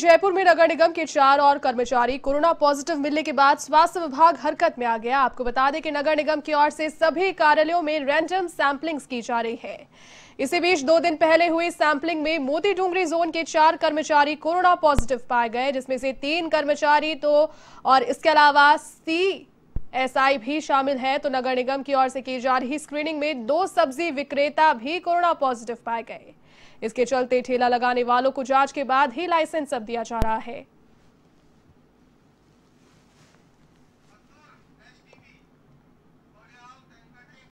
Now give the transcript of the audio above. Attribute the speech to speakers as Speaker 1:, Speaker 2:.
Speaker 1: जयपुर में नगर निगम के चार और कर्मचारी कोरोना पॉजिटिव मिलने के बाद स्वास्थ्य विभाग हरकत में आ गया आपको बता दें कि नगर निगम की ओर से सभी कार्यालयों में रैंडम सैंपलिंग्स की जा रही है इसी बीच दो दिन पहले हुई सैंपलिंग में मोती डूंगरी जोन के चार कर्मचारी कोरोना पॉजिटिव पाए गए जिसमें से तीन कर्मचारी तो और इसके अलावा सी एसआई भी शामिल है तो नगर निगम की ओर से की जा रही स्क्रीनिंग में दो सब्जी विक्रेता भी कोरोना पॉजिटिव पाए गए इसके चलते ठेला लगाने वालों को जांच के बाद ही लाइसेंस अब दिया जा रहा है